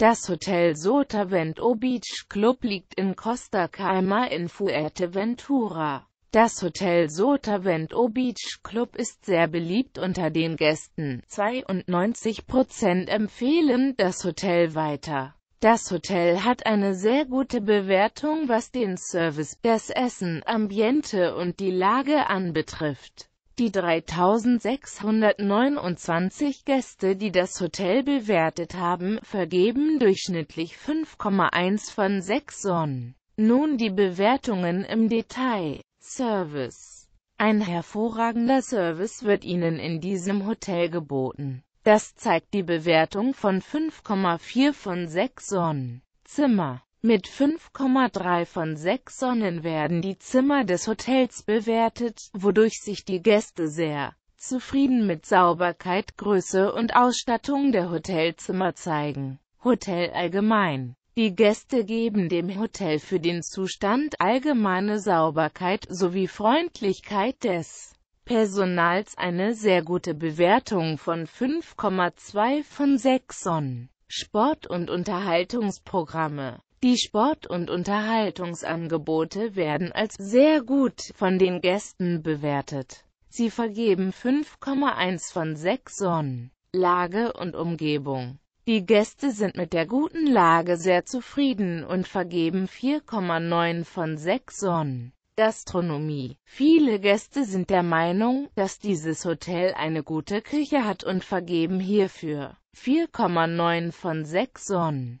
Das Hotel Sotavento Beach Club liegt in Costa Calma in Fuerteventura. Das Hotel Sotavento Beach Club ist sehr beliebt unter den Gästen. 92% empfehlen das Hotel weiter. Das Hotel hat eine sehr gute Bewertung was den Service, das Essen, Ambiente und die Lage anbetrifft die 3629 Gäste, die das Hotel bewertet haben, vergeben durchschnittlich 5,1 von 6 Sonnen. Nun die Bewertungen im Detail. Service Ein hervorragender Service wird Ihnen in diesem Hotel geboten. Das zeigt die Bewertung von 5,4 von 6 Sonnen. Zimmer mit 5,3 von 6 Sonnen werden die Zimmer des Hotels bewertet, wodurch sich die Gäste sehr zufrieden mit Sauberkeit, Größe und Ausstattung der Hotelzimmer zeigen. Hotel allgemein. Die Gäste geben dem Hotel für den Zustand allgemeine Sauberkeit sowie Freundlichkeit des Personals eine sehr gute Bewertung von 5,2 von 6 Sonnen. Sport- und Unterhaltungsprogramme die Sport- und Unterhaltungsangebote werden als sehr gut von den Gästen bewertet. Sie vergeben 5,1 von 6 Sonnen. Lage und Umgebung. Die Gäste sind mit der guten Lage sehr zufrieden und vergeben 4,9 von 6 Sonnen. Gastronomie. Viele Gäste sind der Meinung, dass dieses Hotel eine gute Küche hat und vergeben hierfür 4,9 von 6 Sonnen.